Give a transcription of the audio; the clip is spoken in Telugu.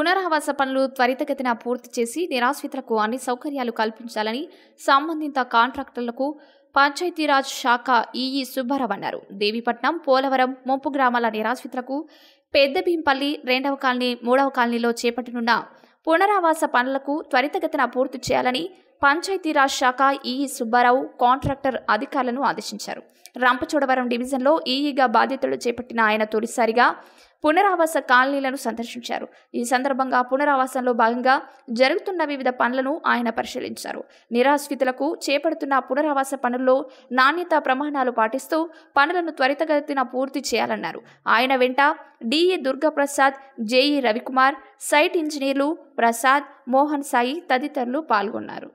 పునరావాస పనులు త్వరితగతిన పూర్తి చేసి నిరాశ్రితులకు అన్ని సౌకర్యాలు కల్పించాలని సంబంధిత కాంట్రాక్టర్లకు పంచాయతీరాజ్ శాఖ ఈఈ సుబ్బారావు అన్నారు దేవీపట్నం పోలవరం ముంపు గ్రామాల నిరాశ్రితులకు పెద్దభీంపల్లి రెండవ కాలనీ మూడవ కాలనీలో చేపట్టనున్న పునరావాస పనులకు త్వరితగతిన పూర్తి చేయాలని పంచాయతీరాజ్ శాఖ ఈఈ సుబ్బారావు కాంట్రాక్టర్ అధికారులను ఆదేశించారు రంపచోడవరం డివిజన్లో ఈఈగా బాధ్యతలు చేపట్టిన ఆయన తొలిసారిగా పునరావాస కాలనీలను సందర్శించారు ఈ సందర్భంగా పునరావాసంలో భాగంగా జరుగుతున్న వివిధ పనులను ఆయన పరిశీలించారు నిరాశ్రితులకు చేపడుతున్న పునరావాస పనుల్లో నాణ్యత ప్రమాణాలు పాటిస్తూ పనులను త్వరితగతిన పూర్తి చేయాలన్నారు ఆయన వెంట DE Durgaprasad JE Ravikumar site ఇంజనీర్లు ప్రసాద్ మోహన్ సాయి తదితరులు పాల్గొన్నారు